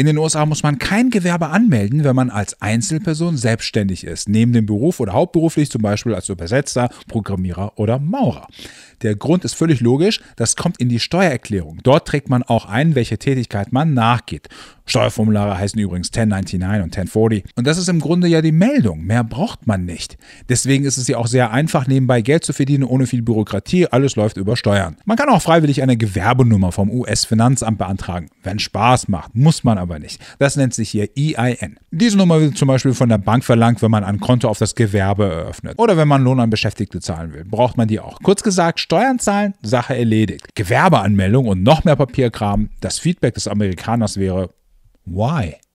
In den USA muss man kein Gewerbe anmelden, wenn man als Einzelperson selbstständig ist, neben dem Beruf oder hauptberuflich zum Beispiel als Übersetzer, Programmierer oder Maurer. Der Grund ist völlig logisch, das kommt in die Steuererklärung. Dort trägt man auch ein, welche Tätigkeit man nachgeht. Steuerformulare heißen übrigens 1099 und 1040. Und das ist im Grunde ja die Meldung. Mehr braucht man nicht. Deswegen ist es ja auch sehr einfach, nebenbei Geld zu verdienen, ohne viel Bürokratie. Alles läuft über Steuern. Man kann auch freiwillig eine Gewerbenummer vom US-Finanzamt beantragen. Wenn Spaß macht, muss man aber aber nicht. Das nennt sich hier EIN. Diese Nummer wird zum Beispiel von der Bank verlangt, wenn man ein Konto auf das Gewerbe eröffnet oder wenn man Lohn an Beschäftigte zahlen will. Braucht man die auch. Kurz gesagt, Steuern zahlen, Sache erledigt. Gewerbeanmeldung und noch mehr Papierkram. Das Feedback des Amerikaners wäre, why?